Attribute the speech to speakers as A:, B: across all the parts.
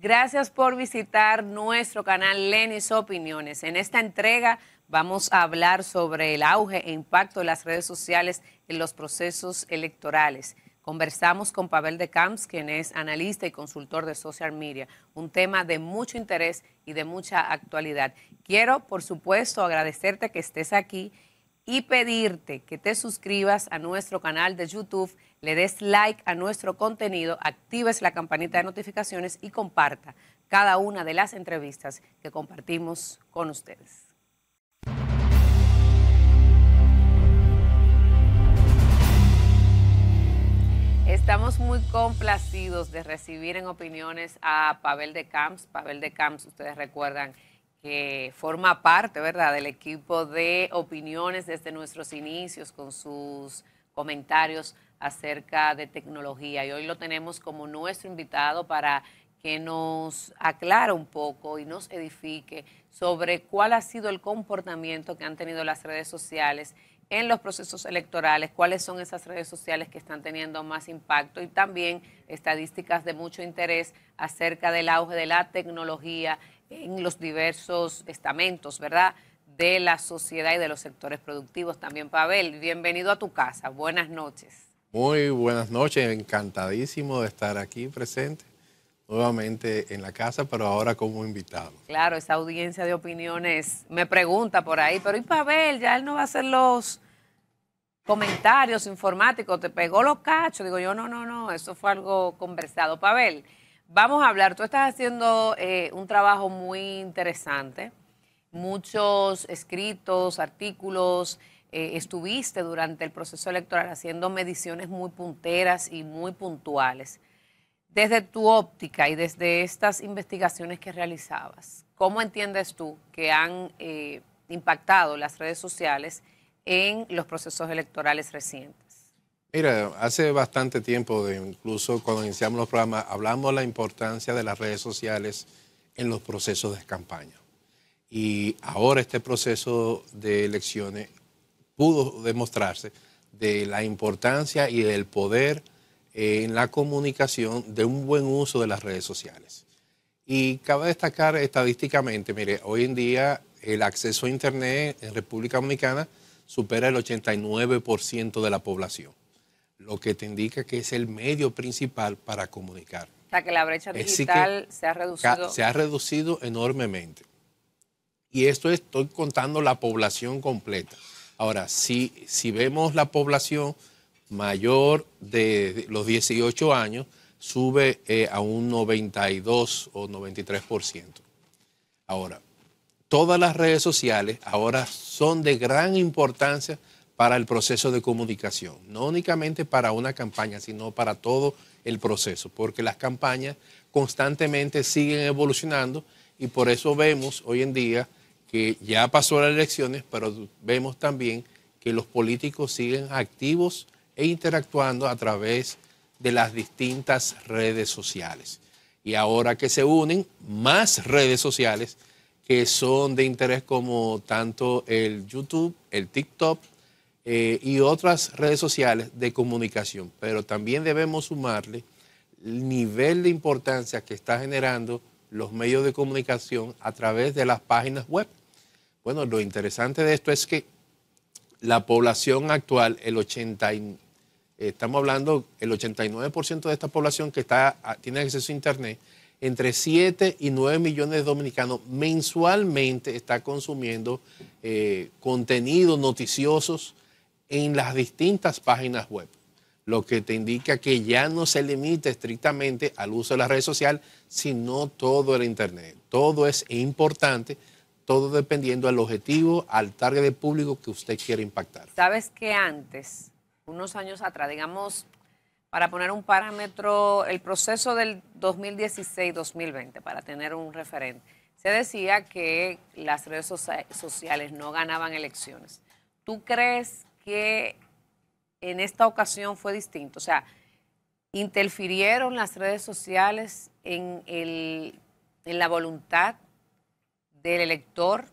A: Gracias por visitar nuestro canal Lenis Opiniones. En esta entrega vamos a hablar sobre el auge e impacto de las redes sociales en los procesos electorales. Conversamos con Pavel de Camps, quien es analista y consultor de social media, un tema de mucho interés y de mucha actualidad. Quiero, por supuesto, agradecerte que estés aquí y pedirte que te suscribas a nuestro canal de YouTube, le des like a nuestro contenido, actives la campanita de notificaciones y comparta cada una de las entrevistas que compartimos con ustedes. Estamos muy complacidos de recibir en opiniones a Pavel de Camps. Pavel de Camps, ustedes recuerdan, que forma parte, ¿verdad?, del equipo de opiniones desde nuestros inicios con sus comentarios acerca de tecnología. Y hoy lo tenemos como nuestro invitado para que nos aclare un poco y nos edifique sobre cuál ha sido el comportamiento que han tenido las redes sociales en los procesos electorales, cuáles son esas redes sociales que están teniendo más impacto y también estadísticas de mucho interés acerca del auge de la tecnología en los diversos estamentos, ¿verdad? De la sociedad y de los sectores productivos también. Pavel, bienvenido a tu casa. Buenas noches.
B: Muy buenas noches, encantadísimo de estar aquí presente nuevamente en la casa, pero ahora como invitado.
A: Claro, esa audiencia de opiniones me pregunta por ahí, pero ¿y Pavel? Ya él no va a hacer los comentarios informáticos, te pegó los cachos. Digo yo, no, no, no, eso fue algo conversado. Pavel, vamos a hablar. Tú estás haciendo eh, un trabajo muy interesante, muchos escritos, artículos. Eh, estuviste durante el proceso electoral haciendo mediciones muy punteras y muy puntuales. Desde tu óptica y desde estas investigaciones que realizabas, ¿cómo entiendes tú que han eh, impactado las redes sociales en los procesos electorales recientes?
B: Mira, hace bastante tiempo, incluso cuando iniciamos los programas, hablamos de la importancia de las redes sociales en los procesos de campaña. Y ahora este proceso de elecciones pudo demostrarse de la importancia y del poder eh, en la comunicación de un buen uso de las redes sociales. Y cabe destacar estadísticamente, mire, hoy en día el acceso a Internet en República Dominicana supera el 89% de la población lo que te indica que es el medio principal para comunicar.
A: O sea, que la brecha digital se ha reducido. Se ha
B: reducido enormemente. Y esto estoy contando la población completa. Ahora, si, si vemos la población mayor de los 18 años, sube eh, a un 92 o 93%. Ahora, todas las redes sociales ahora son de gran importancia para el proceso de comunicación, no únicamente para una campaña, sino para todo el proceso, porque las campañas constantemente siguen evolucionando y por eso vemos hoy en día que ya pasó las elecciones, pero vemos también que los políticos siguen activos e interactuando a través de las distintas redes sociales. Y ahora que se unen más redes sociales que son de interés como tanto el YouTube, el TikTok, eh, y otras redes sociales de comunicación. Pero también debemos sumarle el nivel de importancia que está generando los medios de comunicación a través de las páginas web. Bueno, lo interesante de esto es que la población actual, el 80, eh, estamos hablando el 89% de esta población que está, ah, tiene acceso a Internet, entre 7 y 9 millones de dominicanos mensualmente está consumiendo eh, contenidos noticiosos en las distintas páginas web, lo que te indica que ya no se limita estrictamente al uso de la red social, sino todo el Internet. Todo es importante, todo dependiendo del objetivo, al target de público que usted quiere impactar.
A: Sabes que antes, unos años atrás, digamos, para poner un parámetro, el proceso del 2016-2020, para tener un referente, se decía que las redes sociales no ganaban elecciones. ¿Tú crees que en esta ocasión fue distinto? O sea, ¿interfirieron las redes sociales en, la voluntad del elector?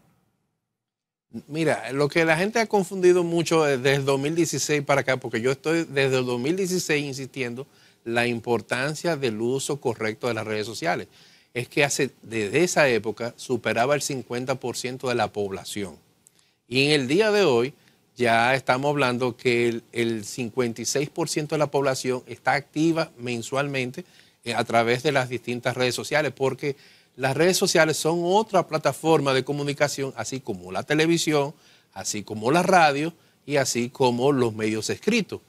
B: Mira, lo que la gente ha confundido mucho desde el 2016 para acá, porque yo estoy desde el 2016 insistiendo la importancia del uso correcto de las redes sociales, es que hace, desde esa época superaba el 50% de la población. Y en el día de hoy, ya estamos hablando que el, 56% de la población está activa mensualmente eh, a través de las distintas redes sociales, porque las redes sociales son otra plataforma de comunicación, así como la televisión, así como la radio y así como los medios escritos.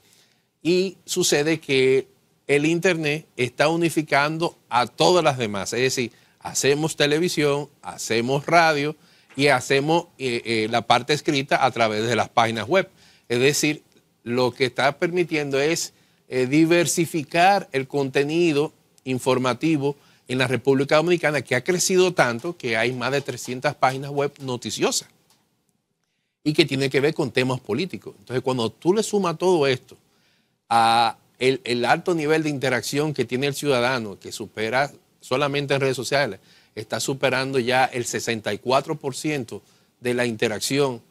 B: Y sucede que el Internet está unificando a todas las demás, es decir, hacemos televisión, hacemos radio, y hacemos eh, eh, la parte escrita a través de las páginas web. Es decir, lo que está permitiendo es eh, diversificar el contenido informativo en la República Dominicana, que ha crecido tanto que hay más de 300 páginas web noticiosas y que tiene que ver con temas políticos. Entonces, cuando tú le sumas todo esto a el alto nivel de interacción que tiene el ciudadano, que supera solamente en redes sociales, está superando ya el 64% de la interacción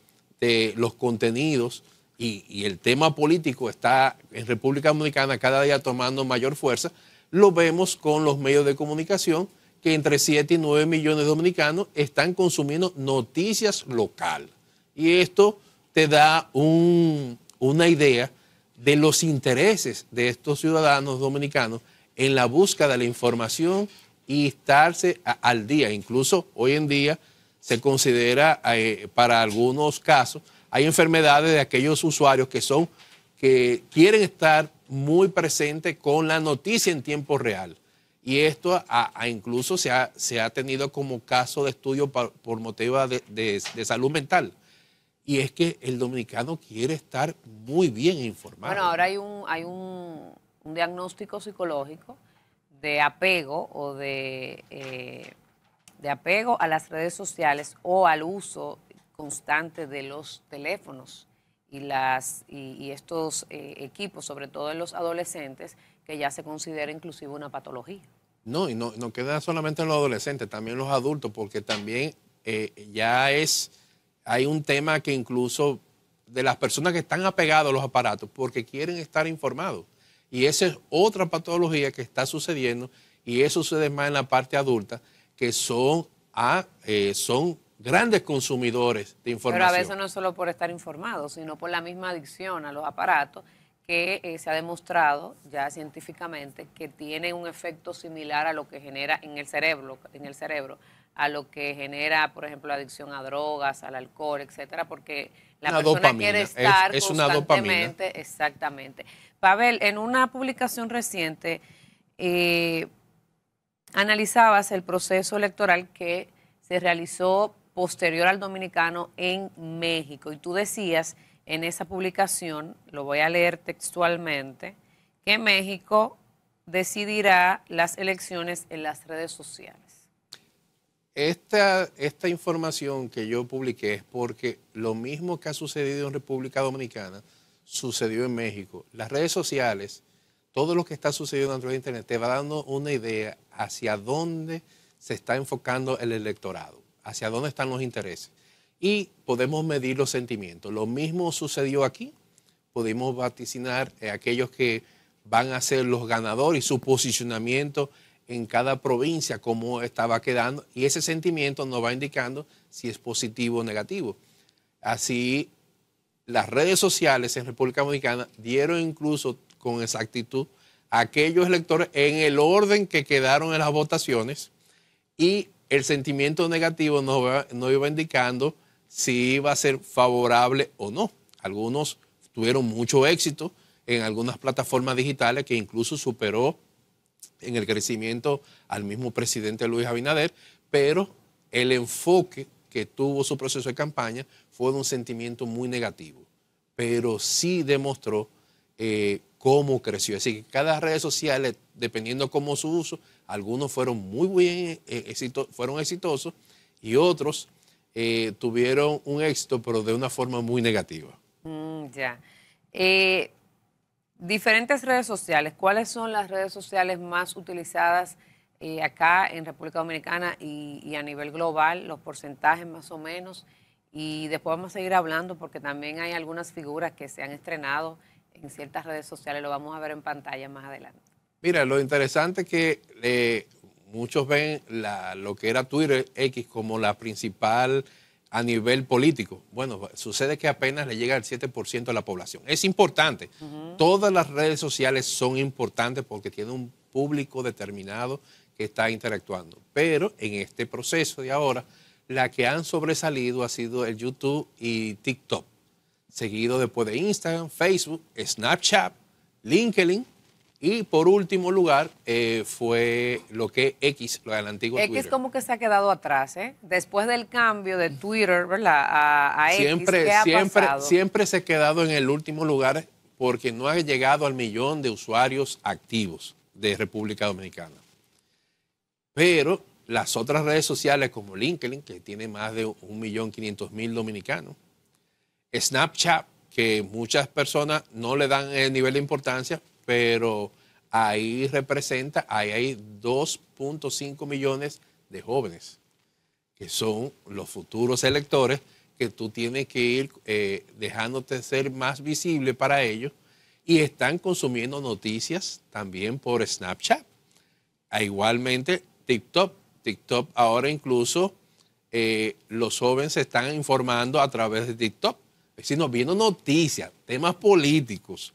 B: de los contenidos y, el tema político está en República Dominicana cada día tomando mayor fuerza, lo vemos con los medios de comunicación que entre 7 y 9 millones de dominicanos están consumiendo noticias local. Y esto te da una idea de los intereses de estos ciudadanos dominicanos en la búsqueda de la información y estarse al día. Incluso hoy en día se considera eh, para algunos casos, hay enfermedades de aquellos usuarios que son, que quieren estar muy presentes con la noticia en tiempo real. Y esto a, incluso se ha, se ha, tenido como caso de estudio por, motivo de, salud mental y es que el dominicano quiere estar muy bien informado. Bueno, ahora
A: hay un, hay un diagnóstico psicológico de apego o de, eh, de apego a las redes sociales o al uso constante de los teléfonos y, las, y, estos eh, equipos, sobre todo en los adolescentes, que ya se considera inclusive una patología.
B: No, y no, queda solamente en los adolescentes, también los adultos, porque también eh, ya es, hay un tema que incluso de las personas que están apegados a los aparatos, porque quieren estar informados. Y esa es otra patología que está sucediendo y eso sucede más en la parte adulta, que son, ah, eh, son grandes consumidores de información. Pero a veces
A: no es solo por estar informados, sino por la misma adicción a los aparatos que eh, se ha demostrado ya científicamente que tiene un efecto similar a lo que genera en el cerebro, en el cerebro, a lo que genera, por ejemplo, la adicción a drogas, al alcohol, etcétera, porque la persona quiere estar es, constantemente, exactamente. Pavel, en una publicación reciente eh, analizabas el proceso electoral que se realizó posterior al dominicano en México y tú decías en esa publicación, lo voy a leer textualmente, que México decidirá las elecciones en las redes sociales.
B: esta información que yo publiqué es porque lo mismo que ha sucedido en República Dominicana, sucedió en México. Las redes sociales, todo lo que está sucediendo dentro de Internet, te va dando una idea hacia dónde se está enfocando el electorado, hacia dónde están los intereses. Y podemos medir los sentimientos. Lo mismo sucedió aquí. Podemos vaticinar a eh, aquellos que van a ser los ganadores y su posicionamiento en cada provincia, cómo estaba quedando. Y ese sentimiento nos va indicando si es positivo o negativo. Así las redes sociales en República Dominicana dieron incluso con exactitud a aquellos electores en el orden que quedaron en las votaciones y el sentimiento negativo no iba indicando si iba a ser favorable o no. Algunos tuvieron mucho éxito en algunas plataformas digitales que incluso superó en el crecimiento al mismo presidente Luis Abinader, pero el enfoque que tuvo su proceso de campaña fue de un sentimiento muy negativo, pero sí demostró eh, cómo creció. Así decir, cada red social, dependiendo cómo su uso, algunos fueron muy bien, eh, fueron exitosos y otros eh, tuvieron un éxito, pero de una forma muy negativa.
A: Mm, ya. diferentes redes sociales. ¿Cuáles son las redes sociales más utilizadas eh, acá en República Dominicana y, a nivel global, los porcentajes más o menos. Y después vamos a seguir hablando porque también hay algunas figuras que se han estrenado en ciertas redes sociales, lo vamos a ver en pantalla más adelante.
B: Mira, lo interesante es que eh, muchos ven lo que era Twitter X como la principal a nivel político. Bueno, sucede que apenas le llega al 7% de la población. Es importante. Todas las redes sociales son importantes porque tienen un público determinado que está interactuando. Pero en este proceso de ahora, la que han sobresalido ha sido el YouTube y TikTok, seguido después de Instagram, Facebook, Snapchat, LinkedIn y por último lugar eh, fue lo que X, lo del antiguo X como
A: que se ha quedado atrás, ¿eh? Después del cambio de Twitter, A, X, siempre
B: se ha quedado en el último lugar porque no ha llegado al millón de usuarios activos de República Dominicana. Pero las otras redes sociales como LinkedIn, que tiene más de 1.500.000 dominicanos, Snapchat, que muchas personas no le dan el nivel de importancia, pero ahí representa, ahí hay 2.5 millones de jóvenes, que son los futuros electores, que tú tienes que ir eh, dejándote ser más visible para ellos y están consumiendo noticias también por Snapchat. E igualmente, TikTok. TikTok ahora incluso eh, los jóvenes se están informando a través de TikTok. Es decir, nos viendo noticias, temas políticos.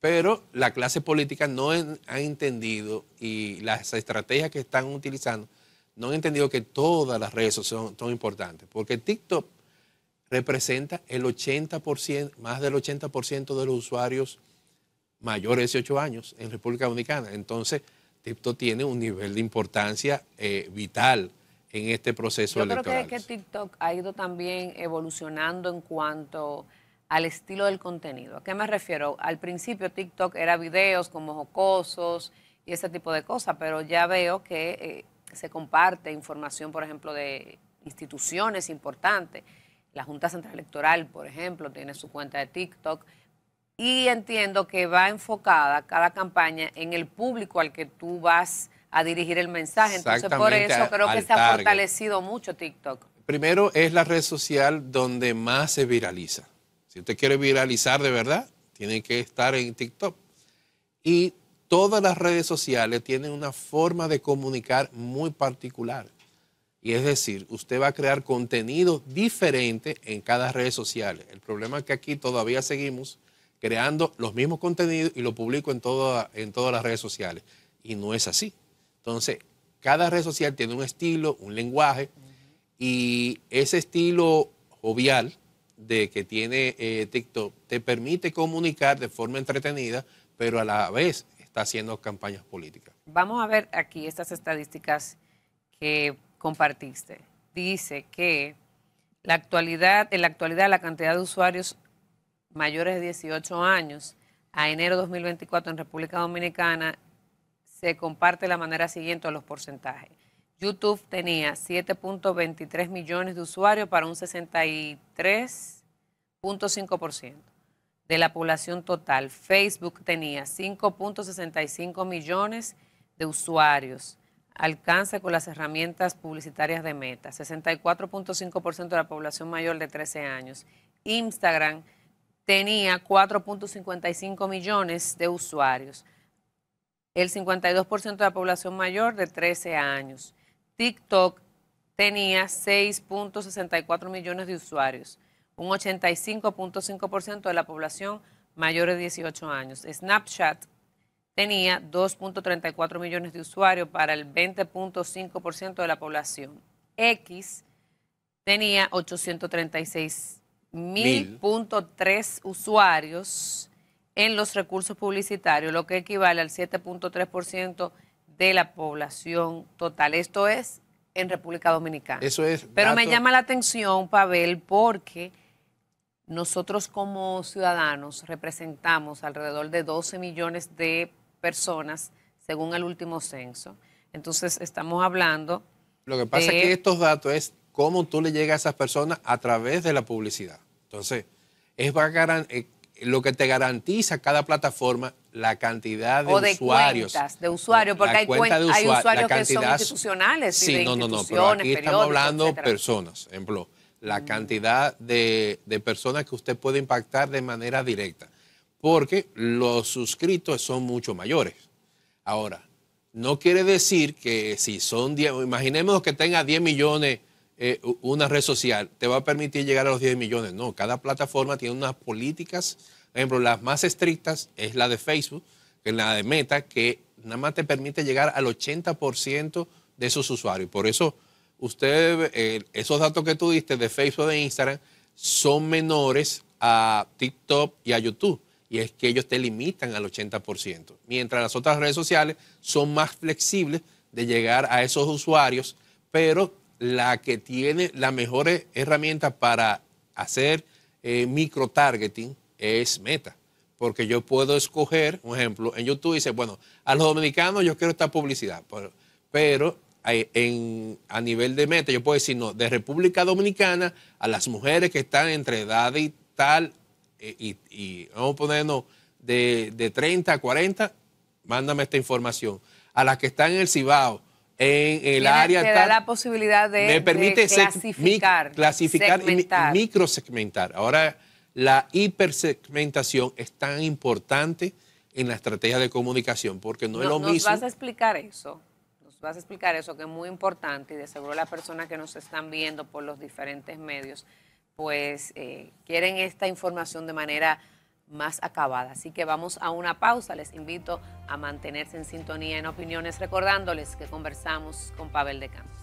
B: Pero la clase política no ha entendido y las estrategias que están utilizando no han entendido que todas las redes sociales son, son importantes. Porque TikTok representa el 80%, más del 80% de los usuarios mayores de 8 años en República Dominicana. Entonces, TikTok tiene un nivel de importancia eh, vital en este proceso electoral. Yo creo
A: que, TikTok ha ido también evolucionando en cuanto al estilo del contenido. ¿A qué me refiero? Al principio TikTok era videos como jocosos y ese tipo de cosas, pero ya veo que eh, se comparte información, por ejemplo, de instituciones importantes. La Junta Central Electoral, por ejemplo, tiene su cuenta de TikTok y entiendo que va enfocada cada campaña en el público al que tú vas a dirigir el mensaje. Entonces, por eso creo que se ha fortalecido mucho TikTok.
B: Primero es la red social donde más se viraliza. Si usted quiere viralizar de verdad, tiene que estar en TikTok. Y todas las redes sociales tienen una forma de comunicar muy particular. Y es decir, usted va a crear contenido diferente en cada red social. El problema es que aquí todavía seguimos creando los mismos contenidos y lo publico en, en todas las redes sociales. Y no es así. Entonces, cada red social tiene un estilo, un lenguaje, y ese estilo jovial de que tiene eh, TikTok te permite comunicar de forma entretenida, pero a la vez está haciendo campañas políticas.
A: Vamos a ver aquí estas estadísticas que compartiste. Dice que la actualidad, en la actualidad la cantidad de usuarios mayores de 18 años a enero 2024 en República Dominicana, se comparte la manera siguiente los porcentajes. YouTube tenía 7.23 millones de usuarios para un 63.5% de la población total. Facebook tenía 5.65 millones de usuarios. Alcance con las herramientas publicitarias de Meta, 64.5% de la población mayor de 13 años. Instagram tenía 4.55 millones de usuarios. El 52% de la población mayor de 13 años. TikTok tenía 6.64 millones de usuarios. Un 85.5% de la población mayor de 18 años. Snapchat tenía 2.34 millones de usuarios para el 20.5% de la población. X tenía 836 1.000.3 usuarios en los recursos publicitarios, lo que equivale al 7.3% de la población total. Esto es en República Dominicana. Eso
B: es. Pero me llama
A: la atención, Pavel, porque nosotros como ciudadanos representamos alrededor de 12 millones de personas, según el último censo. Entonces, estamos hablando...
B: Lo que pasa es que estos datos es cómo tú le llegas a esas personas a través de la publicidad. Entonces, es eh, lo que te garantiza cada plataforma la cantidad de, o de usuarios. Cuentas,
A: de usuarios, porque hay, hay, usuarios que son institucionales. Sí, no, no, no, aquí estamos hablando personas.
B: ejemplo, la mm. cantidad de, de personas que usted puede impactar de manera directa, porque los suscritos son mucho mayores. Ahora, no quiere decir que si son 10, imaginemos que tenga 10 millones eh, una red social te va a permitir llegar a los 10 millones. No, cada plataforma tiene unas políticas. Por ejemplo, las más estrictas es la de Facebook, que es la de Meta, que nada más te permite llegar al 80% de esos usuarios. Por eso, usted, eh, esos datos que tú diste de Facebook, de Instagram, son menores a TikTok y a YouTube. Y es que ellos te limitan al 80%, mientras las otras redes sociales son más flexibles de llegar a esos usuarios, pero la que tiene las mejores herramientas para hacer eh, micro targeting es Meta. Porque yo puedo escoger, un ejemplo, en YouTube dice, bueno, a los dominicanos yo quiero esta publicidad, pero, eh, a nivel de meta, yo puedo decir, no, de República Dominicana a las mujeres que están entre edad y tal, eh, y, vamos a ponernos de, de, 30 a 40, mándame esta información. A las que están en el Cibao, en el área. Te da la
A: posibilidad de, me permite clasificar, clasificar segmentar.
B: y microsegmentar. Ahora, la hipersegmentación es tan importante en la estrategia de comunicación porque no, es lo mismo. Nos vas a
A: explicar eso. Nos vas a explicar eso que es muy importante y de seguro las personas que nos están viendo por los diferentes medios, pues eh, quieren esta información de manera más acabada. Así que vamos a una pausa. Les invito a mantenerse en sintonía en opiniones, recordándoles que conversamos con Pavel de Campos.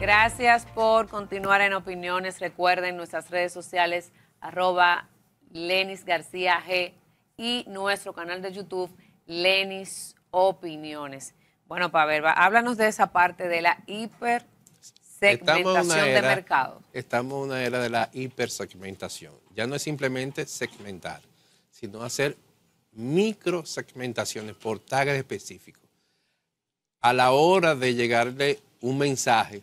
A: Gracias por continuar en opiniones. Recuerden nuestras redes sociales arroba Lenis García G y nuestro canal de YouTube Lenis Opiniones. Bueno, ver, háblanos de esa parte de la hipersegmentación de mercado.
B: Estamos en una era de la hipersegmentación. Ya no es simplemente segmentar, sino hacer micro segmentaciones por tags específicos. A la hora de llegarle un mensaje,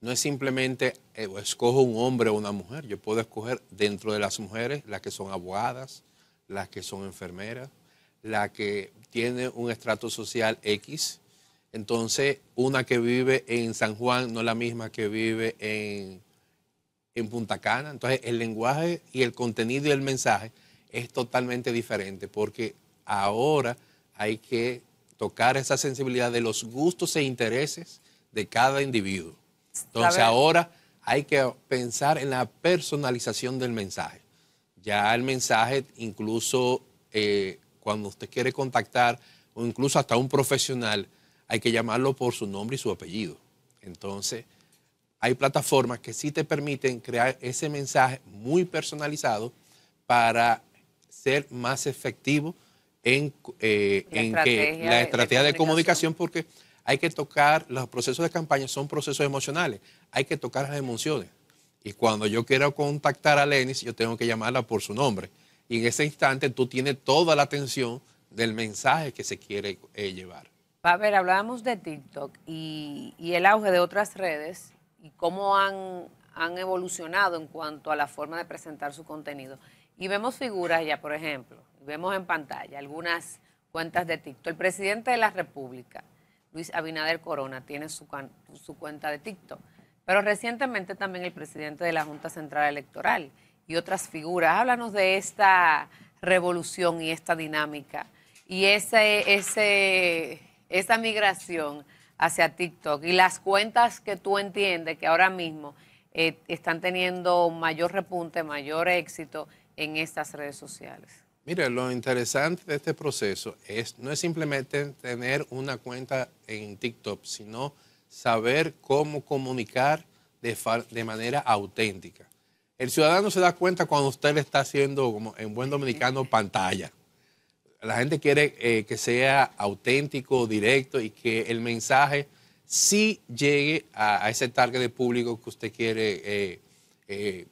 B: no es simplemente eh, escojo un hombre o una mujer, yo puedo escoger dentro de las mujeres las que son abogadas, las que son enfermeras, la que tiene un estrato social X, entonces, una que vive en San Juan no es la misma que vive en, Punta Cana. Entonces, el lenguaje y el contenido y mensaje es totalmente diferente porque ahora hay que tocar esa sensibilidad de los gustos e intereses de cada individuo. Entonces ahora hay que pensar en la personalización del mensaje. Ya el mensaje, incluso eh, cuando usted quiere contactar o incluso hasta un profesional, hay que llamarlo por su nombre y su apellido. Entonces, hay plataformas que sí te permiten crear ese mensaje muy personalizado para ser más efectivo en, eh, la estrategia de, comunicación. porque hay que tocar, los procesos de campaña son procesos emocionales, hay que tocar las emociones. Y cuando yo quiero contactar a Lenis, yo tengo que llamarla por su nombre. Y en ese instante tú tienes toda la atención del mensaje que se quiere eh, llevar.
A: A ver, hablábamos de TikTok y, el auge de otras redes y cómo han, han evolucionado en cuanto a la forma de presentar su contenido. Y vemos figuras ya, por ejemplo, vemos en pantalla algunas cuentas de TikTok. El presidente de la República, Luis Abinader Corona, tiene su, cuenta de TikTok. Pero recientemente también el presidente de la Junta Central Electoral y otras figuras. Háblanos de esta revolución y esta dinámica y ese, ese esa migración hacia TikTok y las cuentas que tú entiendes que ahora mismo eh, están teniendo mayor repunte, mayor éxito en estas redes sociales?
B: Mire, lo interesante de este proceso es no es simplemente tener una cuenta en TikTok, sino saber cómo comunicar de, de manera auténtica. El ciudadano se da cuenta cuando usted le está haciendo, como en buen dominicano, pantalla la gente quiere eh, que sea auténtico, directo y que el mensaje sí llegue a, ese target de público que usted quiere eh, eh,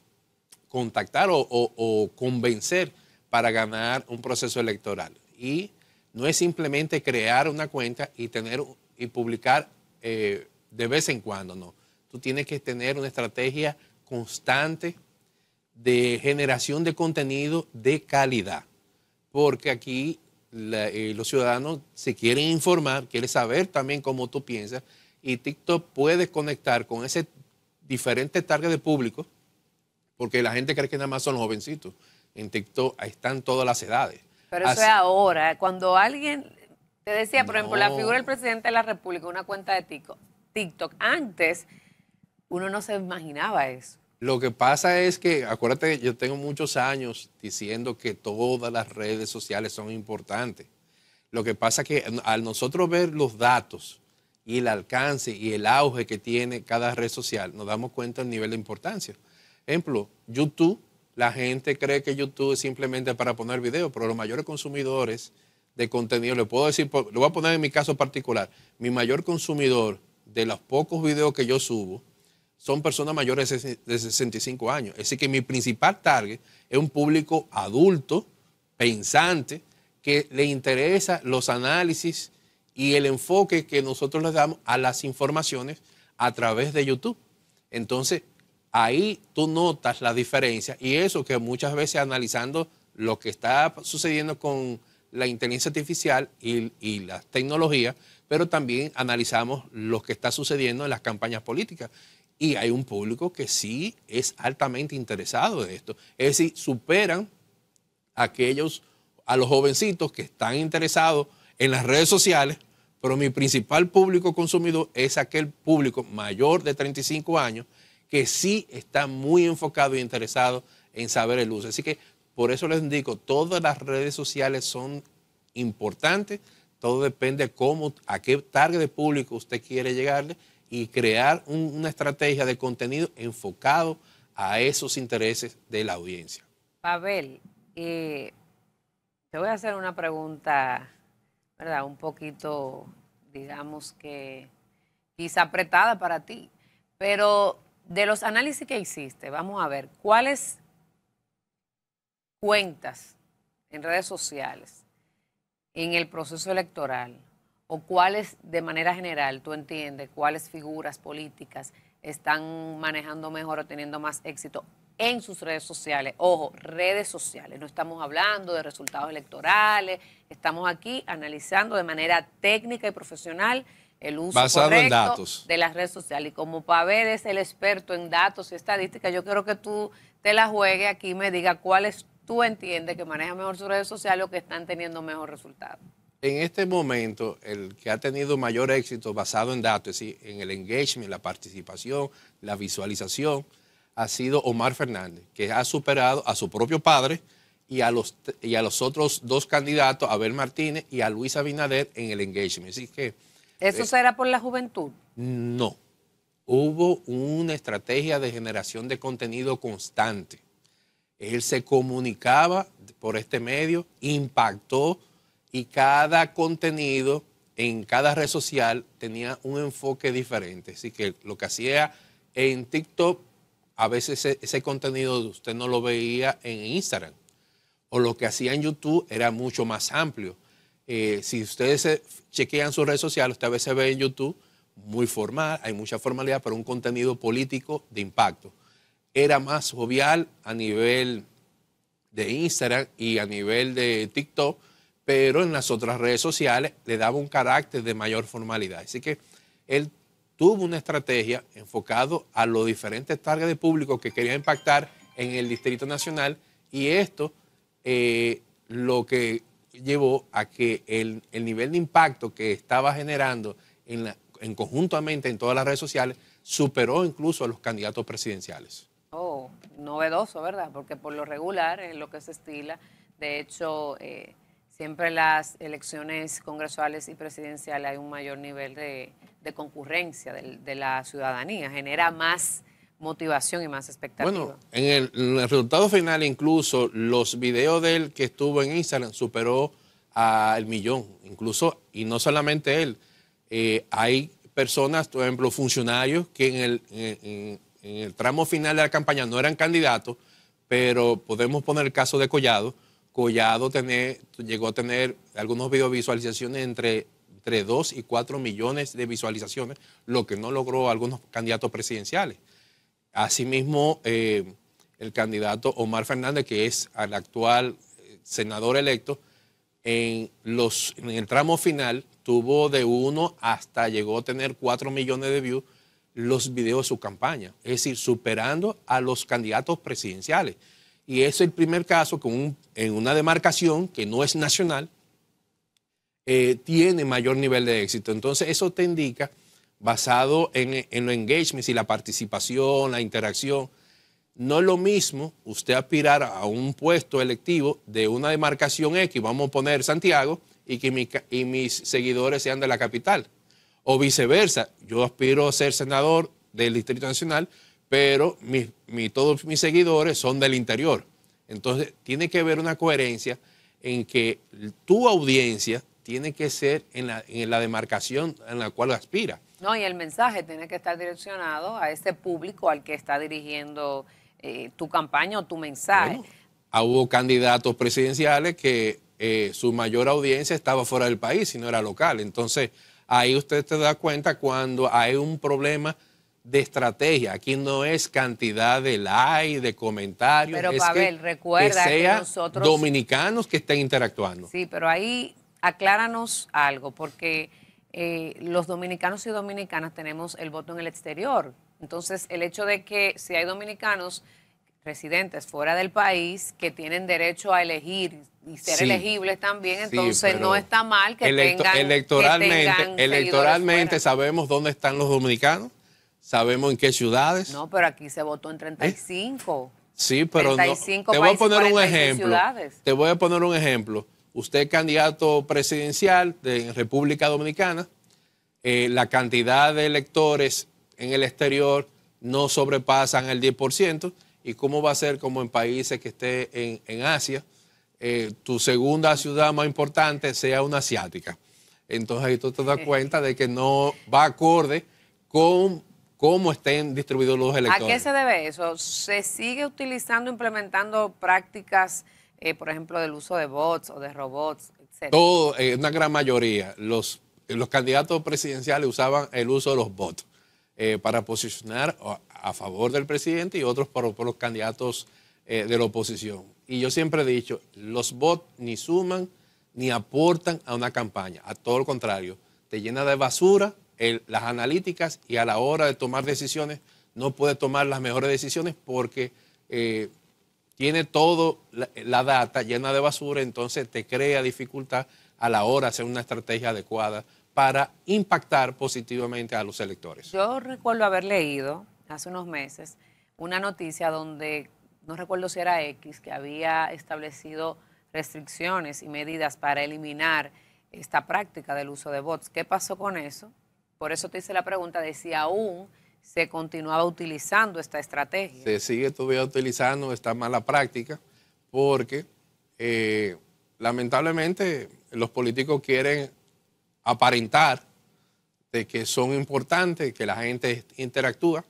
B: contactar o, o, convencer para ganar un proceso electoral. Y no es simplemente crear una cuenta y tener y publicar de vez en cuando, no. Tú tienes que tener una estrategia constante de generación de contenido de calidad porque aquí eh, los ciudadanos se quieren informar, quieren saber también cómo tú piensas, y TikTok puede conectar con ese diferente target de público, porque la gente cree que nada más son los jovencitos. En TikTok están todas las edades.
A: Pero eso es ahora. ¿eh? Cuando alguien, te decía, por ejemplo, la figura del presidente de la República, una cuenta de TikTok, antes uno no se imaginaba eso.
B: Lo que pasa es que, acuérdate, yo tengo muchos años diciendo que todas las redes sociales son importantes. Lo que pasa es que mm, al nosotros ver los datos y el alcance y el auge que tiene cada red social, nos damos cuenta del nivel de importancia. Ejemplo, YouTube, la gente cree que YouTube es simplemente para poner videos, pero los mayores consumidores de contenido, le puedo decir, lo voy a poner en mi caso particular, mi mayor consumidor de los pocos videos que yo subo, son personas mayores de 65 años. Así que mi principal target es un público adulto, pensante, que le interesa los análisis y el enfoque que nosotros le damos a las informaciones a través de YouTube. Entonces, ahí tú notas la diferencia y eso que muchas veces analizando lo que está sucediendo con la inteligencia artificial y, y las tecnologías, pero también analizamos lo que está sucediendo en las campañas políticas. Y hay un público que sí es altamente interesado en esto. Es decir, superan a aquellos, a los jovencitos que están interesados en las redes sociales, pero mi principal público consumidor es aquel público mayor de 35 años que sí está muy enfocado y interesado en saber el uso. Así que por eso les indico, todas las redes sociales son importantes, todo depende cómo, a qué target de público usted quiere llegarle y crear una estrategia de contenido enfocado a esos intereses de la audiencia.
A: Pavel, eh, te voy a hacer una pregunta, ¿verdad? Un poquito, digamos que quizá apretada para ti, pero de los análisis que hiciste, vamos a ver, ¿cuáles cuentas en redes sociales en el proceso electoral o cuáles de manera general tú entiendes, cuáles figuras políticas están manejando mejor o teniendo más éxito en sus redes sociales. Ojo, redes sociales, no estamos hablando de resultados electorales, estamos aquí analizando de manera técnica y profesional el uso Basado en datos. de las redes sociales. Y como Pavel es el experto en datos y estadísticas, yo quiero que tú te la juegues aquí y me digas cuáles tú entiendes que manejan mejor sus redes sociales o que están teniendo mejor resultados
B: en este momento el que ha tenido mayor éxito basado en datos, es decir, en el engagement, la participación, la visualización, ha sido Omar Fernández, que ha superado a su propio padre y a los, y a los otros dos candidatos, Abel Martínez y a Luis Abinader, en el engagement. Así que,
A: ¿Eso eh, será por la juventud?
B: No. Hubo una estrategia de generación de contenido constante. Él se comunicaba por este medio, impactó y cada contenido en cada red social tenía un enfoque diferente. Así que lo que hacía en TikTok, a veces ese, contenido usted no lo veía en Instagram. O lo que hacía en YouTube era mucho más amplio. Eh, si ustedes chequean su red social, usted a veces ve en YouTube muy formal, hay mucha formalidad, pero un contenido político de impacto. Era más jovial a nivel de Instagram y a nivel de TikTok pero en las otras redes sociales le daba un carácter de mayor formalidad. Así que él tuvo una estrategia enfocado a los diferentes targets de público que quería impactar en el Distrito Nacional y esto eh, lo que llevó a que el, nivel de impacto que estaba generando en, en conjuntamente en todas las redes sociales superó incluso a los candidatos presidenciales.
A: Oh, novedoso, ¿verdad? Porque por lo regular es lo que se estila. De hecho, eh, siempre las elecciones congresuales y presidenciales hay un mayor nivel de, concurrencia de, la ciudadanía, genera más motivación y más expectativa. Bueno,
B: en el, resultado final incluso los videos de él que estuvo en Instagram superó al millón, incluso, y no solamente él, eh, hay personas, por ejemplo, funcionarios que en el, en el tramo final de la campaña no eran candidatos, pero podemos poner el caso de Collado, Collado llegó a tener algunos videovisualizaciones entre, entre 2 y 4 millones de visualizaciones, lo que no logró algunos candidatos presidenciales. Asimismo, eh, el candidato Omar Fernández, que es el actual eh, senador electo, en, los, en el tramo final tuvo de 1 hasta llegó a tener 4 millones de views los videos de su campaña, es decir, superando a los candidatos presidenciales y es el primer caso que en una demarcación que no es nacional eh, tiene mayor nivel de éxito. Entonces, eso te indica, basado en, los engagements y la participación, la interacción, no es lo mismo usted aspirar a un puesto electivo de una demarcación X, vamos a poner Santiago, y que mis seguidores sean de la capital. O viceversa, yo aspiro a ser senador del Distrito Nacional, pero todos mis seguidores son del interior. Entonces, tiene que haber una coherencia en que tu audiencia tiene que ser en la, demarcación en la cual aspira.
A: No, y el mensaje tiene que estar direccionado a ese público al que está dirigiendo eh, tu campaña o tu mensaje.
B: hubo candidatos presidenciales que eh, su mayor audiencia estaba fuera del país y no era local. Entonces, ahí usted se da cuenta cuando hay un problema de estrategia. Aquí no es cantidad de like, de comentarios. Pero que, recuerda que, sea dominicanos que estén interactuando.
A: Sí, pero ahí acláranos algo, porque eh, los dominicanos y dominicanas tenemos el voto en el exterior. Entonces, el hecho de que si hay dominicanos residentes fuera del país que tienen derecho a elegir y ser elegibles también, entonces no está mal que tengan electoralmente electoralmente
B: sabemos dónde están los dominicanos Sabemos en qué ciudades. No,
A: pero aquí se votó en 35. ¿Eh?
B: Sí, pero no. Te voy a poner un ejemplo. Te voy a poner un ejemplo. Usted es candidato presidencial de República Dominicana. Eh, la cantidad de electores en el exterior no sobrepasan el 10%. ¿Y cómo va a ser como en países que esté en, Asia? Eh, tu segunda ciudad más importante sea una asiática. Entonces ahí tú te das cuenta de que no va acorde con cómo estén distribuidos los electores. ¿A qué se
A: debe eso? ¿Se sigue utilizando, implementando prácticas, eh, por ejemplo, del uso de bots o de robots, etcétera? Todo,
B: eh, una gran mayoría. Los, candidatos presidenciales usaban el uso de los bots eh, para posicionar a favor del presidente y otros por, por los candidatos de la oposición. Y yo siempre he dicho, los bots ni suman ni aportan a una campaña, a todo lo contrario, te llena de basura las analíticas y a la hora de tomar decisiones no puede tomar las mejores decisiones porque eh, tiene todo la, la, data llena de basura, entonces te crea dificultad a la hora de hacer una estrategia adecuada para impactar positivamente a los electores.
A: Yo recuerdo haber leído hace unos meses una noticia donde, no recuerdo si era X, que había establecido restricciones y medidas para eliminar esta práctica del uso de bots. ¿Qué pasó con eso? Por eso te hice la pregunta de si aún se continuaba utilizando esta estrategia.
B: Se sigue todavía utilizando esta mala práctica porque eh, lamentablemente los políticos quieren aparentar de que son importantes, que la gente interactúa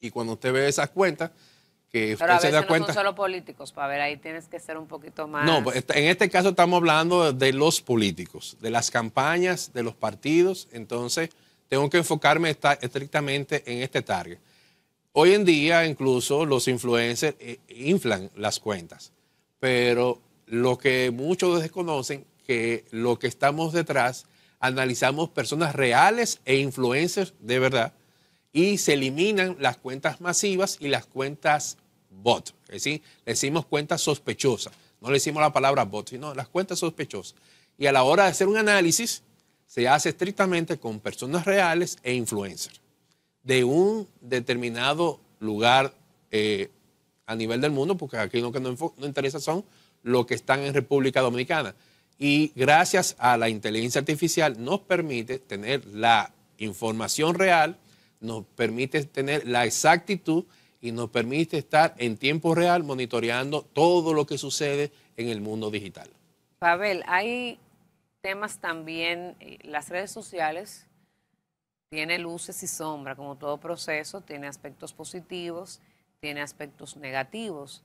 B: y cuando usted ve esas cuentas, pero a veces No son solo
A: políticos, para ver, ahí tienes que ser un poquito más. No, pues,
B: en este caso estamos hablando de los políticos, de las campañas, de los partidos, entonces tengo que enfocarme estrictamente en este target. Hoy en día incluso los influencers eh, inflan las cuentas, pero lo que muchos desconocen, que lo que estamos detrás, analizamos personas reales e influencers de verdad, y se eliminan las cuentas masivas y las cuentas bot. Es decir, le hicimos cuentas sospechosas. No le hicimos la palabra bot, sino las cuentas sospechosas. Y a la hora de hacer un análisis, se hace estrictamente con personas reales e influencers de un determinado lugar eh, a nivel del mundo, porque aquí lo que nos interesa son los que están en República Dominicana. Y gracias a la inteligencia artificial nos permite tener la información real, nos permite tener la exactitud y nos permite estar en tiempo real monitoreando todo lo que sucede en el mundo digital.
A: Pavel, hay temas también, eh, las redes sociales tiene luces y sombras, como todo proceso, tiene aspectos positivos, tiene aspectos negativos.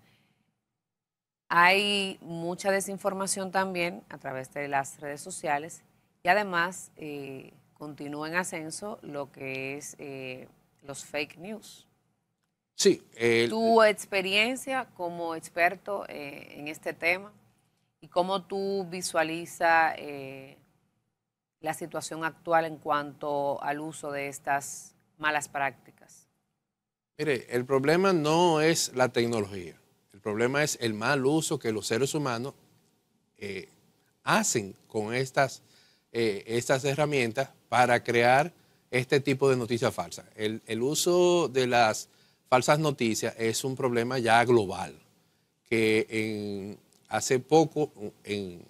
A: Hay mucha desinformación también a través de las redes sociales y además eh, continúa en ascenso lo que es eh, los fake news.
B: Sí. tu
A: experiencia como experto eh, en este tema y cómo tú visualizas eh, la situación actual en cuanto al uso de estas malas prácticas.
B: Mire, el problema no es la tecnología, el problema es el mal uso que los seres humanos eh, hacen con estas, estas herramientas para crear este tipo de noticias falsas. el uso de las falsas noticias es un problema ya global, que hace poco en,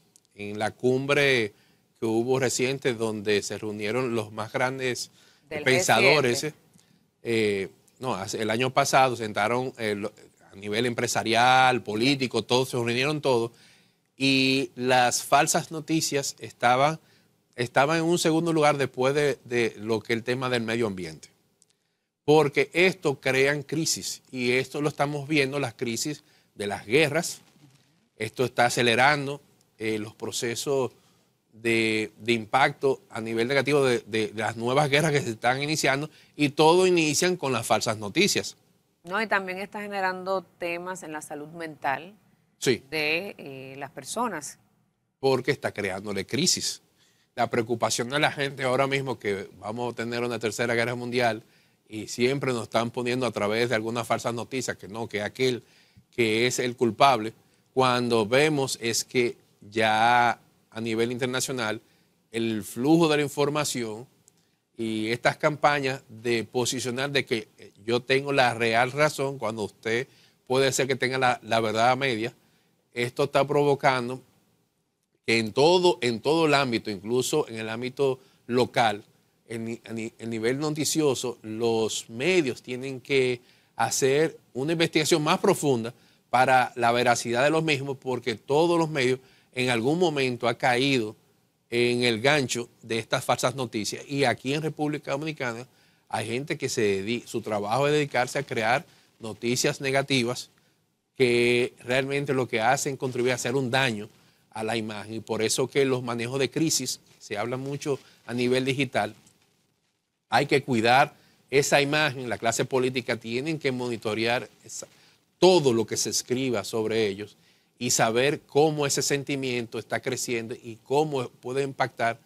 B: la cumbre que hubo reciente donde se reunieron los más grandes pensadores, eh, no, el año pasado sentaron eh, a nivel empresarial, político, todos se reunieron todos y las falsas noticias estaban, estaba en un segundo lugar después de, de lo que el tema del medio ambiente porque esto crea crisis y esto lo estamos viendo, las crisis de las guerras, esto está acelerando eh, los procesos de, impacto a nivel negativo de, las nuevas guerras que se están iniciando y todo inician con las falsas noticias.
A: No, y también está generando temas en la salud mental de eh, las personas.
B: Porque está creándole crisis. La preocupación de la gente ahora mismo que vamos a tener una tercera guerra mundial, y siempre nos están poniendo a través de algunas falsas noticias que no, que aquel que es el culpable, cuando vemos es que ya a nivel internacional el flujo de la información y estas campañas de posicionar de que eh, yo tengo la real razón cuando usted puede ser que tenga la, verdad media, esto está provocando que en todo, en todo el ámbito, incluso en el ámbito local, en, el nivel noticioso, los medios tienen que hacer una investigación más profunda para la veracidad de los mismos, porque todos los medios en algún momento han caído en el gancho de estas falsas noticias. Y aquí en República Dominicana hay gente que se su trabajo es dedicarse a crear noticias negativas que realmente lo que hacen contribuye a hacer un daño a la imagen. Y por eso que los manejos de crisis, se habla mucho a nivel digital, hay que cuidar esa imagen, la clase política tiene que monitorear todo lo que se escriba sobre ellos y saber cómo ese sentimiento está creciendo y cómo puede impactar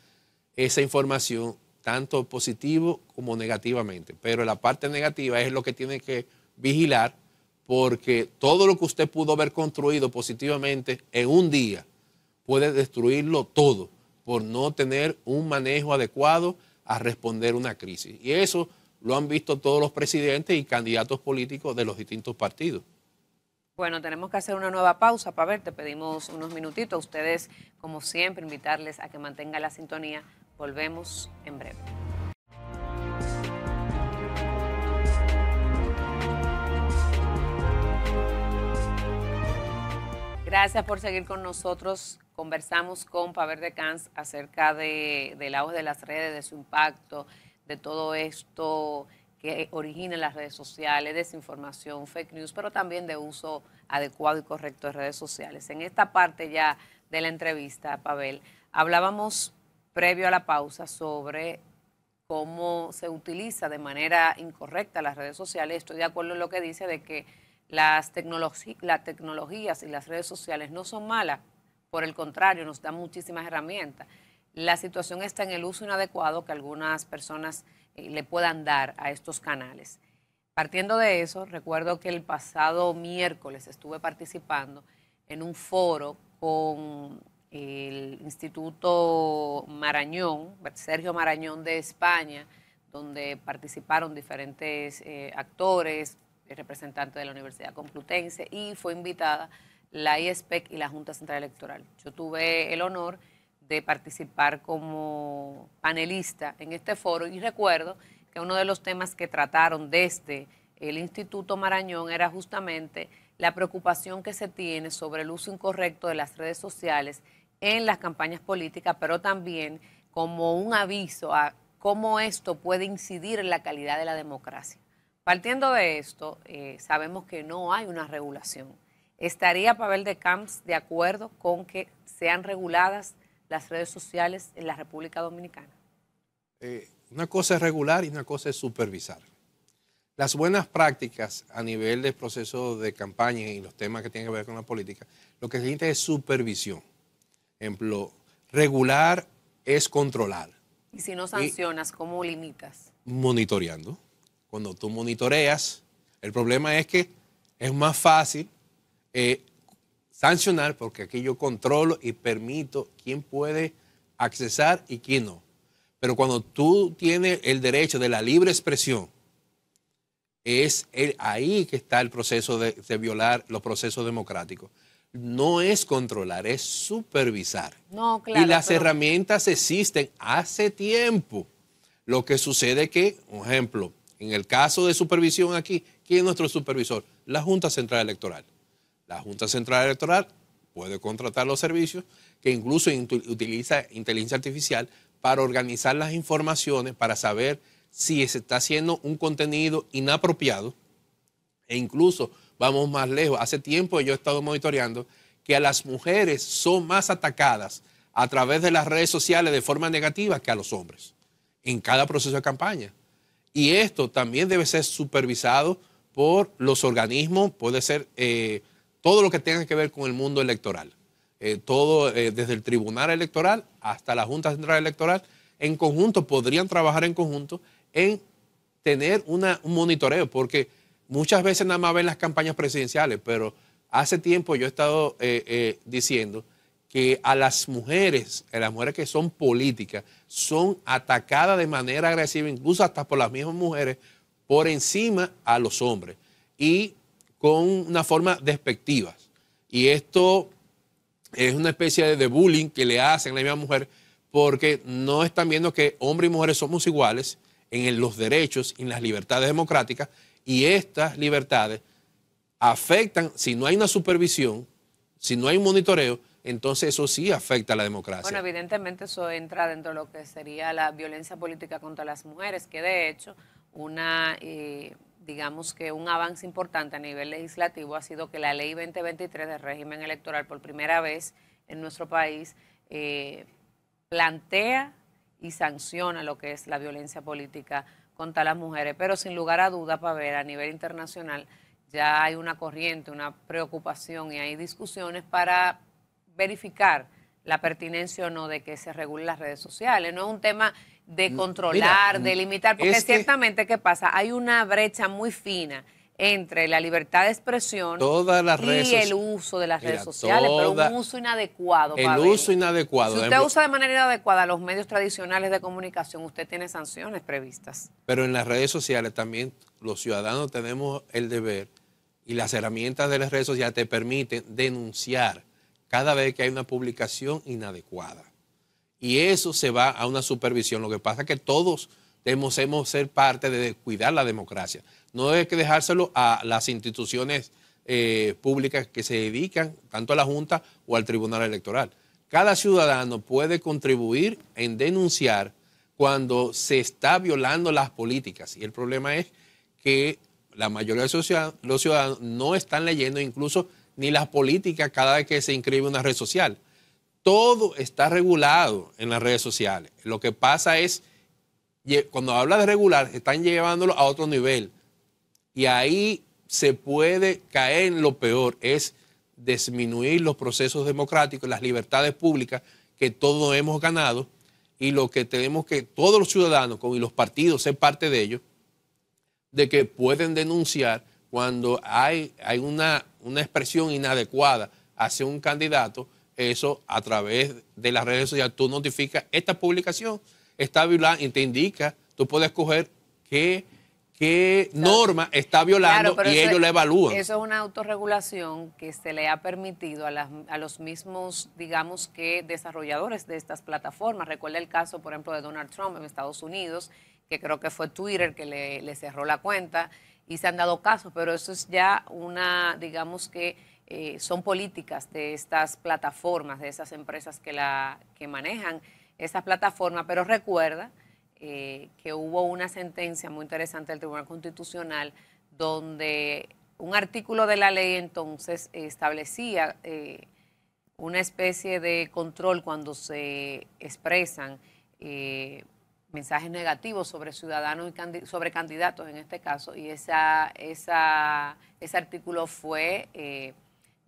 B: esa información tanto positivo como negativamente. Pero la parte negativa es lo que tiene que vigilar porque todo lo que usted pudo haber construido positivamente en un día puede destruirlo todo por no tener un manejo adecuado a responder una crisis. Y eso lo han visto todos los presidentes y candidatos políticos de los distintos partidos.
A: Bueno, tenemos que hacer una nueva pausa. para ver, te pedimos unos minutitos. Ustedes, como siempre, invitarles a que mantenga la sintonía. Volvemos en breve. Gracias por seguir con nosotros conversamos con de Cans acerca de, del auge de las redes, de su impacto, de todo esto que origina en las redes sociales, desinformación, fake news, pero también de uso adecuado y correcto de redes sociales. En esta parte ya de la entrevista, Pavel, hablábamos previo a la pausa sobre cómo se utiliza de manera incorrecta las redes sociales. Estoy de acuerdo en lo que dice de que las, las tecnologías y las redes sociales no son malas, por el contrario, nos da muchísimas herramientas. La situación está en el uso inadecuado que algunas personas eh, le puedan dar a estos canales. Partiendo de eso, recuerdo que el pasado miércoles estuve participando en un foro con el Instituto Marañón, Sergio Marañón de España, donde participaron diferentes eh, actores, representantes de la Universidad Complutense, y fue invitada la IESPEC y la Junta Central Electoral. Yo tuve el honor de participar como panelista en este foro y recuerdo que uno de los temas que trataron desde el Instituto Marañón era justamente la preocupación que se tiene sobre el uso incorrecto de las redes sociales en las campañas políticas, pero también como un aviso a cómo esto puede incidir en la calidad de la democracia. Partiendo de esto, eh, sabemos que no hay una regulación ¿Estaría Pavel de Camps de acuerdo con que sean reguladas las redes sociales en la República Dominicana?
B: Eh, una cosa es regular y una cosa es supervisar. Las buenas prácticas a nivel del proceso de campaña y los temas que tienen que ver con la política, lo que se necesita es supervisión. Ejemplo, regular es controlar.
A: Y si no sancionas, ¿cómo limitas?
B: Monitoreando. Cuando tú monitoreas, el problema es que es más fácil eh, sancionar, porque aquí yo controlo y permito quién puede accesar y quién no. Pero cuando tú tienes el derecho de la libre expresión, es ahí que está el proceso de, violar los procesos democráticos. No es controlar, es supervisar. y las herramientas existen hace tiempo. Lo que sucede que, Un ejemplo, en el caso de supervisión aquí, ¿quién es nuestro supervisor? La Junta Central Electoral. La Junta Central Electoral puede contratar los servicios que incluso utiliza inteligencia artificial para organizar las informaciones, para saber si se está haciendo un contenido inapropiado e incluso vamos más lejos. Hace tiempo yo he estado monitoreando que a las mujeres son más atacadas a través de las redes sociales de forma negativa que a los hombres en cada proceso de campaña. Y esto también debe ser supervisado por los organismos, puede ser eh, todo lo que tenga que ver con el mundo electoral. Eh, todo, eh, desde el Tribunal Electoral hasta la Junta Central Electoral, en conjunto, podrían trabajar en conjunto en tener un monitoreo, porque muchas veces nada más ven las campañas presidenciales, pero hace tiempo yo he estado eh, diciendo que a las mujeres, a las mujeres que son políticas, son atacadas de manera agresiva, incluso hasta por las mismas mujeres, por encima a los hombres. Y con una forma despectiva. Y esto es una especie de bullying que le hacen a la misma mujer porque no están viendo que hombres y mujeres somos iguales en los derechos y en las libertades democráticas y estas libertades afectan, si no hay una supervisión, si no hay un monitoreo, entonces eso sí afecta a la democracia. Bueno,
A: evidentemente eso entra dentro de lo que sería la violencia política contra las mujeres, que de hecho una... Eh, digamos que un avance importante a nivel legislativo ha sido que la ley 2023 del régimen electoral por primera vez en nuestro país eh, plantea y sanciona lo que es la violencia política contra las mujeres. Pero sin lugar a dudas, para ver a nivel internacional ya hay una corriente, una preocupación y hay discusiones para verificar la pertinencia o no de que se regulen las redes sociales. No es un tema de controlar, de limitar, porque ciertamente, que, ¿qué pasa? Hay una brecha muy fina entre la libertad de expresión y el uso de las redes sociales, pero un uso inadecuado. El uso
B: inadecuado. Si usted usa
A: de manera inadecuada los medios tradicionales de comunicación, usted tiene sanciones previstas.
B: Pero en las redes sociales también los ciudadanos tenemos el deber y las herramientas de las redes sociales te permiten denunciar cada vez que hay una publicación inadecuada y eso se va a una supervisión. Lo que pasa es que todos debemos ser parte de cuidar la democracia. No hay que dejárselo a las instituciones eh, públicas que se dedican tanto a la Junta o al Tribunal Electoral. Cada ciudadano puede contribuir en denunciar cuando se está violando las políticas. Y el problema es que la mayoría de los ciudadanos no están leyendo incluso ni las políticas cada vez que se inscribe una red social todo está regulado en las redes sociales. Lo que pasa es, cuando habla de regular, están llevándolo a otro nivel. Y ahí se puede caer en lo peor, es disminuir los procesos democráticos, las libertades públicas que todos hemos ganado y lo que tenemos que todos los ciudadanos y los partidos ser parte de ellos, de que pueden denunciar cuando hay, hay una, una expresión inadecuada hacia un candidato eso a través de las redes sociales. Tú notificas esta publicación, está violando y te indica, tú puedes escoger qué, qué norma está violando y ellos la evalúan. Eso
A: es una autorregulación que se le ha permitido a, las, a los mismos, digamos que, desarrolladores de estas plataformas. Recuerda el caso, por ejemplo, de Donald Trump en Estados Unidos, que creo que fue Twitter que le, le cerró la cuenta y se han dado casos, pero eso es ya una, digamos que eh, son políticas de estas plataformas, de esas empresas que, la, manejan esas plataformas, pero recuerda eh, que hubo una sentencia muy interesante del Tribunal Constitucional donde un artículo de la ley entonces establecía eh, una especie de control cuando se expresan mensajes negativos sobre ciudadanos y sobre candidatos en este caso, y esa, esa, ese artículo fue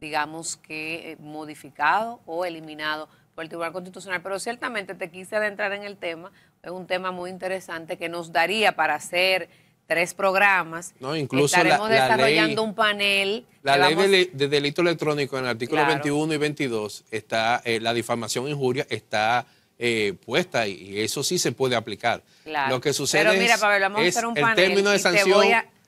A: digamos que, eh, modificado o eliminado por el Tribunal Constitucional. Pero ciertamente te quise adentrar en el tema, es un tema muy interesante que nos daría para hacer tres programas.
B: No, incluso la, desarrollando
A: un panel. La ley
B: de, delito electrónico en el artículo 21 y 22 está, eh, la difamación e injuria está eh, puesta y eso sí se puede aplicar. Lo que sucede es que el término de sanción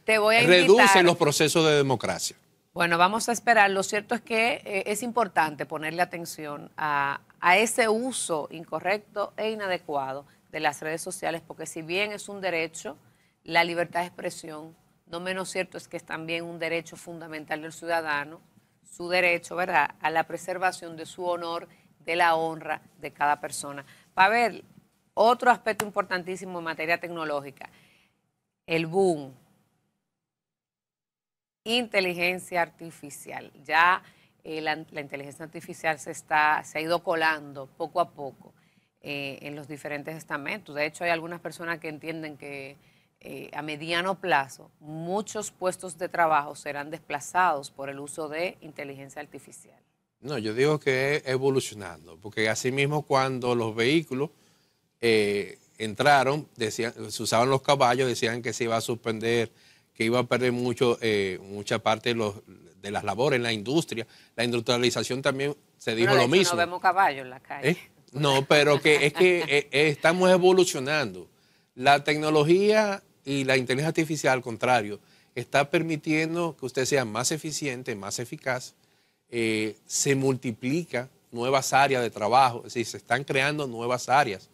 A: reduce los
B: procesos de democracia.
A: Bueno, vamos a esperar. Lo cierto es que eh, es importante ponerle atención a, a ese uso incorrecto e inadecuado de las redes sociales, porque si bien es un derecho, la libertad de expresión, no menos cierto es que es también un derecho fundamental del ciudadano, su derecho, ¿verdad?, a la preservación de su honor, de la honra de cada persona. ver otro aspecto importantísimo en materia tecnológica, el boom, inteligencia artificial. Ya eh, la, inteligencia artificial se, está, se ha ido colando poco a poco eh, en los diferentes estamentos. De hecho, hay algunas personas que entienden que eh, a mediano plazo muchos puestos de trabajo serán desplazados por el uso de inteligencia artificial.
B: No, yo digo que es evolucionando, porque así mismo cuando los vehículos entraron, se usaban los caballos, decían que se iba a suspender que iba a perder mucho, eh, mucha parte de, las labores en la industria. La industrialización también se dijo lo mismo. No vemos
A: caballos en la calle. ¿Eh?
B: No, pero que es que eh, estamos evolucionando. La tecnología y la inteligencia artificial, al contrario, está permitiendo que usted sea más eficiente, más eficaz. se multiplica nuevas áreas de trabajo, es decir, se están creando nuevas áreas.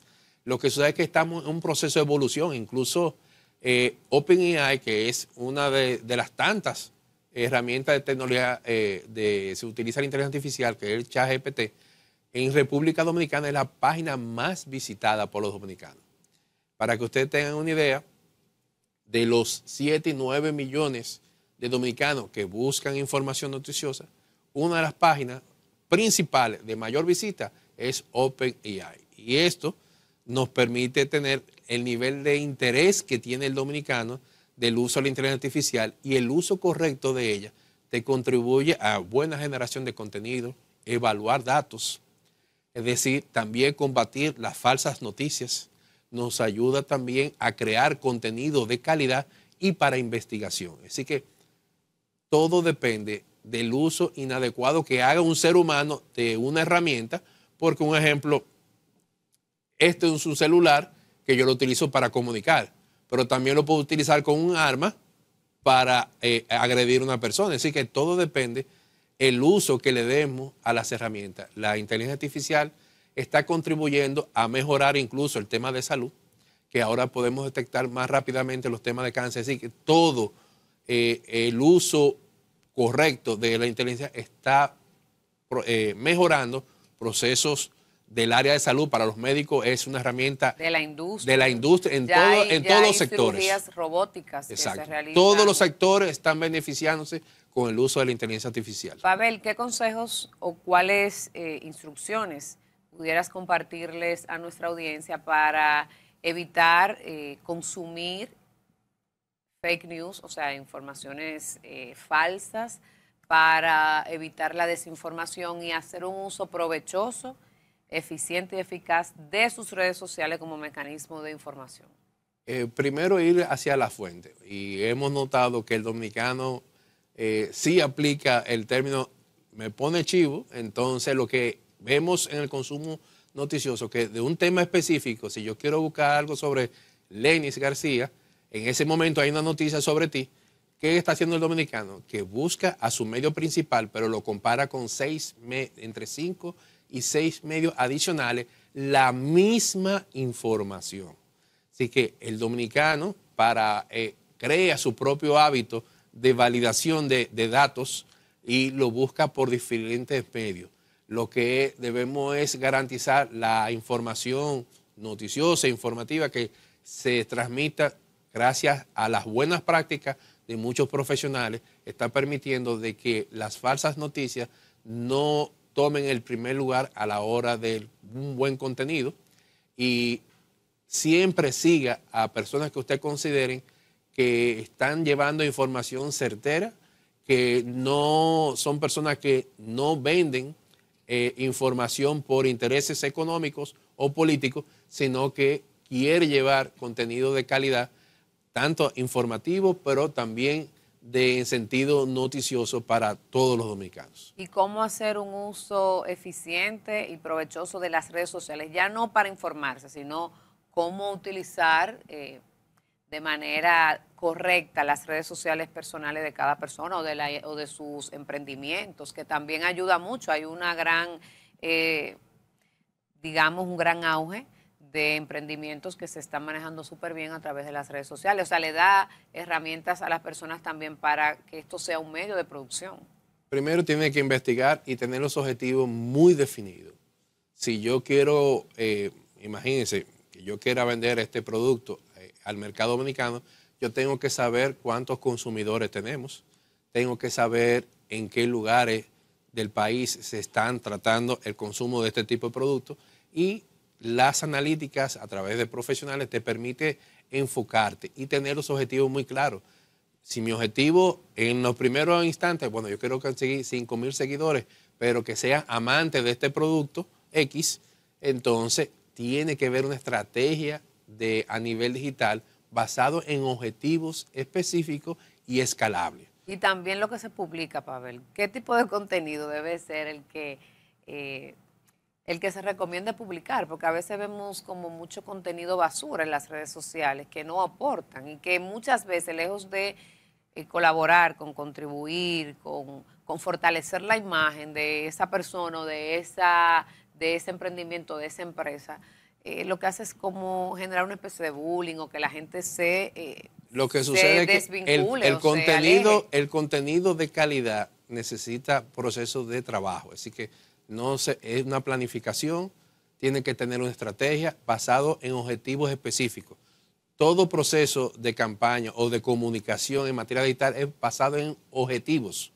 B: Lo que sucede es que estamos en un proceso de evolución, incluso eh, OpenAI, que es una de, las tantas herramientas de tecnología eh, de, se utiliza la inteligencia artificial, que es el ChatGPT, en República Dominicana es la página más visitada por los dominicanos. Para que ustedes tengan una idea, de los 7 y 9 millones de dominicanos que buscan información noticiosa, una de las páginas principales de mayor visita es OpenAI. Y esto nos permite tener el nivel de interés que tiene el dominicano del uso de la inteligencia artificial y el uso correcto de ella te contribuye a buena generación de contenido, evaluar datos, es decir, también combatir las falsas noticias, nos ayuda también a crear contenido de calidad y para investigación. Así que todo depende del uso inadecuado que haga un ser humano de una herramienta, porque un ejemplo, este es un celular, que yo lo utilizo para comunicar, pero también lo puedo utilizar con un arma para eh, agredir a una persona. Así que todo depende el uso que le demos a las herramientas. La inteligencia artificial está contribuyendo a mejorar incluso el tema de salud, que ahora podemos detectar más rápidamente los temas de cáncer. Así que todo eh, el uso correcto de la inteligencia está eh, mejorando procesos del área de salud para los médicos es una herramienta de
A: la industria, de la
B: industria en, todos todo, sectores. en ya todos los sectores.
A: robóticas se realizan. Todos los
B: sectores están beneficiándose con el uso de la inteligencia artificial.
A: Pavel, ¿qué consejos o cuáles eh, instrucciones pudieras compartirles a nuestra audiencia para evitar eh, consumir fake news, o sea, informaciones eh, falsas, para evitar la desinformación y hacer un uso provechoso? eficiente y eficaz de sus redes sociales como mecanismo de información?
B: Eh, primero ir hacia la fuente. Y hemos notado que el dominicano eh, sí aplica el término me pone chivo, entonces lo que vemos en el consumo noticioso, que de un tema específico, si yo quiero buscar algo sobre Lenis García, en ese momento hay una noticia sobre ti, ¿Qué está haciendo el dominicano? Que busca a su medio principal, pero lo compara con seis, entre cinco y seis medios adicionales la misma información. Así que el dominicano, para eh, crea su propio hábito de validación de, datos y lo busca por diferentes medios. Lo que debemos es garantizar la información noticiosa, informativa, que se transmita gracias a las buenas prácticas de muchos profesionales, está permitiendo de que las falsas noticias no tomen el primer lugar a la hora de un buen contenido y siempre siga a personas que usted consideren que están llevando información certera, que no son personas que no venden eh, información por intereses económicos o políticos, sino que quiere llevar contenido de calidad, tanto informativo, pero también de sentido noticioso para todos los dominicanos.
A: ¿Y cómo hacer un uso eficiente y provechoso de las redes sociales? Ya no para informarse, sino cómo utilizar eh, de manera correcta las redes sociales personales de cada persona o de, la, o de sus emprendimientos, que también ayuda mucho. Hay una gran, eh, digamos, un gran auge de emprendimientos que se están manejando súper bien a través de las redes sociales. O sea, le da herramientas a las personas también para que esto sea un medio de producción.
B: Primero tiene que investigar y tener los objetivos muy definidos. Si yo quiero, eh, imagínense, que yo quiera vender este producto eh, al mercado dominicano, yo tengo que saber cuántos consumidores tenemos, tengo que saber en qué lugares del país se están tratando el consumo de este tipo de producto y las analíticas a través de profesionales te permite enfocarte y tener los objetivos muy claros. Si mi objetivo en los primeros instantes, bueno, yo quiero conseguir 5 mil seguidores, pero que sea amante de este producto X, entonces tiene que ver una estrategia de, a nivel digital basado en objetivos específicos y escalables.
A: Y también lo que se publica, Pavel, ¿qué tipo de contenido debe ser el que eh, el que se recomienda publicar, porque a veces vemos como mucho contenido basura en las redes sociales que no aportan y que muchas veces, lejos de eh, colaborar, con contribuir, con, fortalecer la imagen de esa persona o de, esa, de ese emprendimiento, de esa empresa, eh, lo que hace es como generar una especie de bullying o que la gente se... desvincule. Eh,
B: lo que sucede el, contenido, el contenido de calidad necesita procesos de trabajo. Así que no se, es una planificación, tiene que tener una estrategia basada en objetivos específicos. Todo proceso de campaña o de comunicación en materia digital es basado en objetivos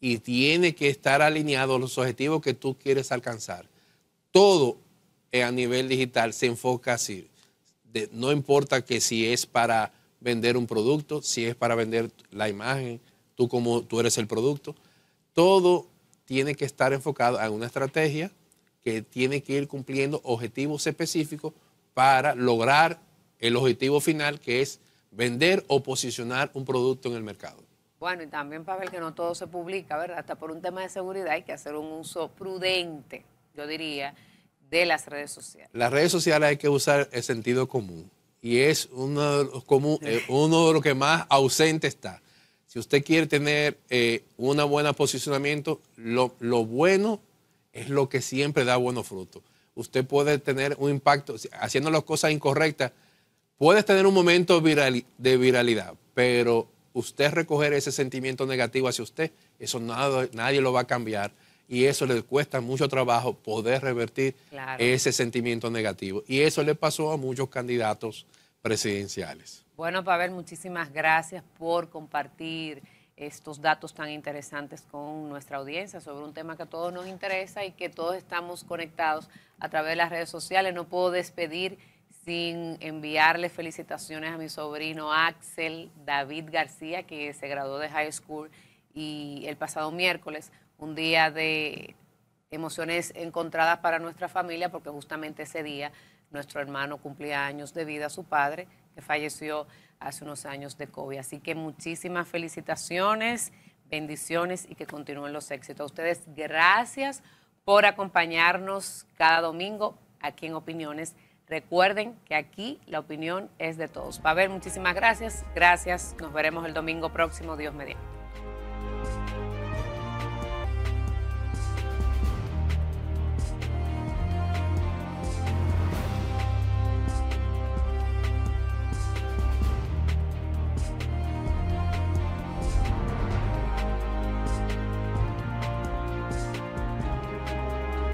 B: y tiene que estar alineado a los objetivos que tú quieres alcanzar. Todo a nivel digital se enfoca así. no importa que si es para vender un producto, si es para vender la imagen, tú como tú eres el producto, todo tiene que estar enfocado en una estrategia que tiene que ir cumpliendo objetivos específicos para lograr el objetivo final que es vender o posicionar un producto en el mercado.
A: Bueno, y también, para ver que no todo se publica, ¿verdad? Hasta por un tema de seguridad hay que hacer un uso prudente, yo diría, de las redes sociales.
B: Las redes sociales hay que usar el sentido común y es uno eh, uno de los que más ausente está si usted quiere tener eh, un buen posicionamiento, lo, bueno es lo que siempre da buenos frutos. Usted puede tener un impacto haciendo las cosas incorrectas. Puedes tener un momento de viralidad, pero usted recoger ese sentimiento negativo hacia usted, eso nadie lo va a cambiar y eso le cuesta mucho trabajo poder revertir ese sentimiento negativo. Y eso le pasó a muchos candidatos presidenciales.
A: Bueno, Pavel, muchísimas gracias por compartir estos datos tan interesantes con nuestra audiencia sobre un tema que a todos nos interesa y que todos estamos conectados a través de las redes sociales. No puedo despedir sin enviarle felicitaciones a mi sobrino Axel David García, que se graduó de high school y el pasado miércoles, un día de emociones encontradas para nuestra familia, porque justamente ese día nuestro hermano cumplía años de vida, a su padre que falleció hace unos años de COVID. Así que muchísimas felicitaciones, bendiciones y que continúen los éxitos. A ustedes, gracias por acompañarnos cada domingo aquí en Opiniones. Recuerden que aquí la opinión es de todos. va a haber muchísimas gracias. Gracias. Nos veremos el domingo próximo. Dios mediante.